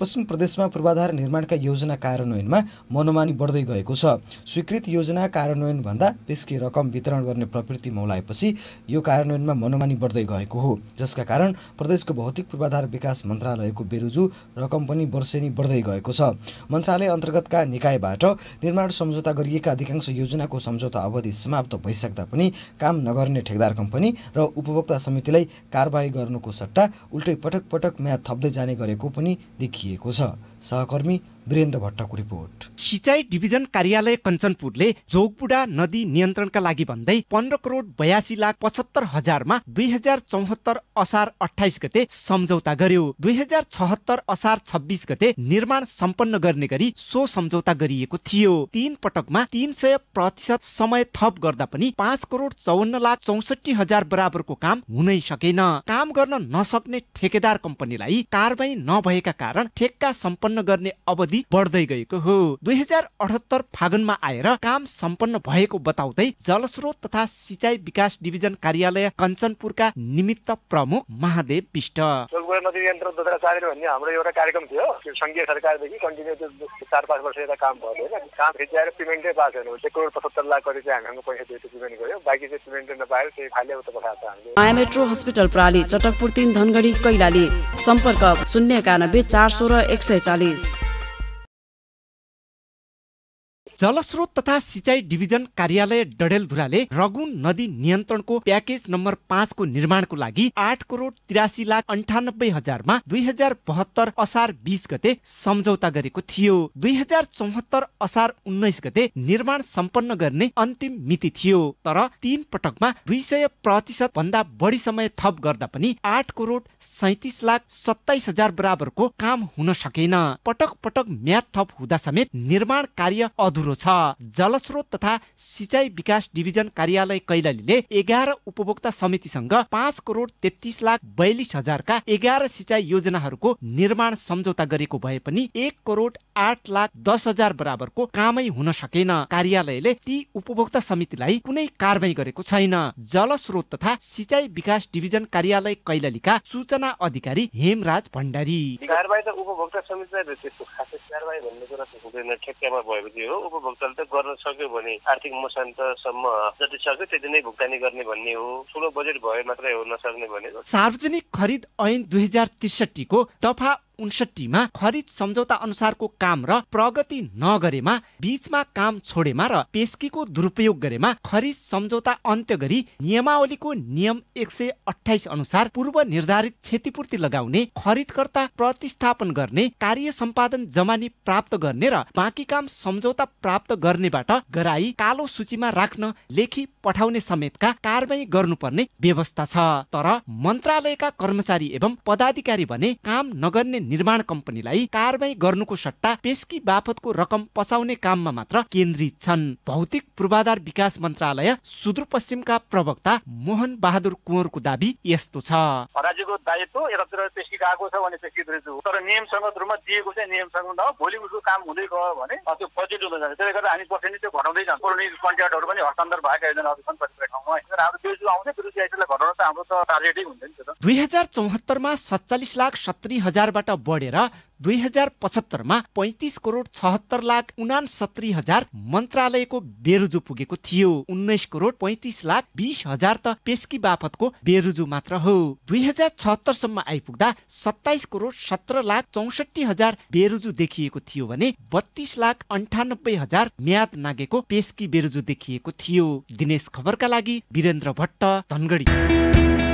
पश्चिम प्रदेशमा पूर्वाधार निर्माणका योजना कार्यान्वयनमा मनोमानी बढ्दै गएको छ स्वीकृत योजना कार्यान्वयनभन्दा बेसकी रकम वितरण गर्ने प्रवृत्ति मौलाएपछि यो कार्यान्वयनमा मनोमानी बढ्दै गएको हो जसका कारण प्रदेशको भौतिक पूर्वाधार विकास मन्त्रालयको बेरुजु रकम पनि वर्षेनी बढ्दै गएको छ मन्त्रालय अन्तर्गतका निकायबाट निर्माण सम्झौता गरिएका अधिकांश योजनाको सम्झौता अवधि समाप्त भइसक्दा पनि काम नगर्ने ठेकदार कम्पनी र उपभोक्ता समितिलाई कारवाही गर्नुको सट्टा उल्टै पटक पटक म्याद थप्दै जाने गरेको पनि देखियो दिएको छ सहकर्मी वीरेन्द्र भट्टको रिपोर्ट सिँचाइ डिभिजन कार्यालय कञ्चनपुरले जोगबुडा नदी नियन्त्रणका लागि भन्दै पन्ध्र करोड बयासी लाख पचहत्तर हजारमा दुई हजार चौहत्तर असार अठाइस गते सम्झौता गर्यो दुई हजार छहत्तर असार छब्बिस गते निर्माण सम्पन्न गर्ने गरी सो सम्झौता गरिएको थियो तीन पटकमा तीन सय प्रतिशत समय थप गर्दा पनि पाँच करोड चौवन्न लाख चौसठी हजार बराबरको काम हुनै सकेन काम गर्न नसक्ने ठेकेदार कम्पनीलाई कारवाही नभएका कारण ठेक्का सम्पन्न गर्ने अवधि गति बढ्दै गएको हो दुई हजार अठहत्तर फागुनमा आएर काम सम्पन्न भएको बताउँदै जलस्रोत तथा सिँचाइ विकास डिभिजन कार्यालय कञ्चनपुरका निमित्त प्रमुख महादेव विष्ट नदी यन्त्र भन्ने हाम्रो एउटा कार्यक्रम थियो सङ्घीय सरकारदेखि कन्टिन्यू चार पाँच वर्ष यता काम भयो होइन काम खिचाएर पेमेन्टै पास होइन एक करोड पचहत्तर लाख गरी चाहिँ हामीसँग पैसा दिएको पेमेन्ट गयो बाँकी चाहिँ पेमेन्ट नपाएर त्यही खालि उता पठाएको हामीले माया मेट्रो हस्पिटल प्राली चटकपुर तिन धनगढी कैलाली सम्पर्क शून्य एकानब्बे चार सोह्र एक सय चालिस जलस्रोत तथा सिँचाइ डिभिजन कार्यालय डडेलधुराले रगुन नदी नियन्त्रणको प्याकेज नम्बर पाँचको निर्माणको लागि आठ करोड तिरासी लाख अन्ठानब्बे हजारमा दुई हजार बहत्तर असार बिस गते सम्झौता गरेको थियो दुई हजार चौहत्तर असार उन्नाइस गते निर्माण सम्पन्न गर्ने अन्तिम मिति थियो तर तीन पटकमा दुई सय प्रतिशत भन्दा बढी समय थप गर्दा पनि आठ करोड सैतिस लाख सत्ताइस हजार बराबरको काम हुन सकेन पटक पटक म्याद थप हुँदा समेत निर्माण कार्य अधुरो कुरो छ जलस्रोत तथा सिँचाइ विकास डिभिजन कार्यालय कैलालीले एघार उपभोक्ता समितिसँग पाँच करोड तेत्तिस लाख बयालिस हजारका एघार सिँचाइ योजनाहरूको निर्माण सम्झौता गरेको भए पनि एक करोड आठ लाख दस हजार बराबरको कामै हुन सकेन कार्यालयले ती उपभोक्ता समितिलाई कुनै कारवाही गरेको छैन जलस्रोत तथा सिँचाइ विकास डिभिजन कार्यालय कैलालीका सूचना अधिकारी हेमराज भण्डारी त उपभोक्ता समितिलाई त्यस्तो खासै कारवाही भन्ने कुरा हुँदैन ठेक्कामा भएपछि हो उपभोक्ताले त गर्न सक्यो भने आर्थिक मसान्तसम्म जति सक्यो त्यति नै भुक्तानी गर्ने भन्ने हो ठुलो बजेट भए मात्रै हो नसक्ने भनेको सार्वजनिक खरिद ऐन दुई हजार त्रिसठीको दफा उन्सठीमा खरिद सम्झौता अनुसारको काम र प्रगति नगरेमा बीचमा काम छोडेमा र पेस्कीको दुरुपयोग गरेमा खरिद सम्झौता अन्त्य गरी नियमावलीको नियम एक सय अठाइस अनुसार पूर्व निर्धारित क्षतिपूर्ति लगाउने खरिदकर्ता प्रतिस्थापन गर्ने कार्य सम्पादन जमानी प्राप्त गर्ने र बाँकी काम सम्झौता प्राप्त गर्नेबाट गराई कालो सूचीमा राख्न लेखी पठाउने समेतका कारवाही गर्नुपर्ने व्यवस्था छ तर मन्त्रालयका कर्मचारी एवं पदाधिकारी भने काम नगर्ने निर्माण कम्पनीलाई कारवाही गर्नुको सट्टा पेस्की बापतको रकम पचाउने काममा मात्र केन्द्रित छन् भौतिक पूर्वाधार विकास मन्त्रालय सुदूरपश्चिमका प्रवक्ता मोहन बहादुर कुँवरको दावी यस्तो छ राज्यको दायित्व यतातिर पेस्की गएको छ भने पेस्की तर नियम रूपमा दिएको चाहिँ नियम सङ्गत भोलि उसको काम हुँदै गयो भने त्यो बजेट हुँदै जान्छ त्यसले गर्दा हामी पर्सेन्टेज त्यो घटाउँदै जान्छ पुरानो कन्ट्याक्टहरू पनि हस्तान्तरण भएका योजनाहरू छन् कतिपय ठाउँमा हाम्रो बिजुली आउँछ बिजुली आइटलाई घटाउन त हाम्रो त टार्गेटै हुँदैन नि दुई हजार चौहत्तरमा सत्तालिस लाख सत्तरी हजारबाट बढेर दुई हजार पचहत्तरमा पैतिस करोड छहत्तर लाख उनासत्तरी हजार मन्त्रालयको बेरुजु पुगेको थियो उन्नाइस करोड पैतिस लाख बिस हजार त पेस्की बापतको बेरुजु मात्र हो दुई हजार छहत्तरसम्म आइपुग्दा सत्ताइस करोड सत्र लाख चौसठी हजार बेरुजु देखिएको थियो भने बत्तीस लाख अन्ठानब्बे हजार म्याद नागेको पेस्की बेरुजु देखिएको थियो दिनेश खबरका लागि वीरेन्द्र भट्ट धनगढी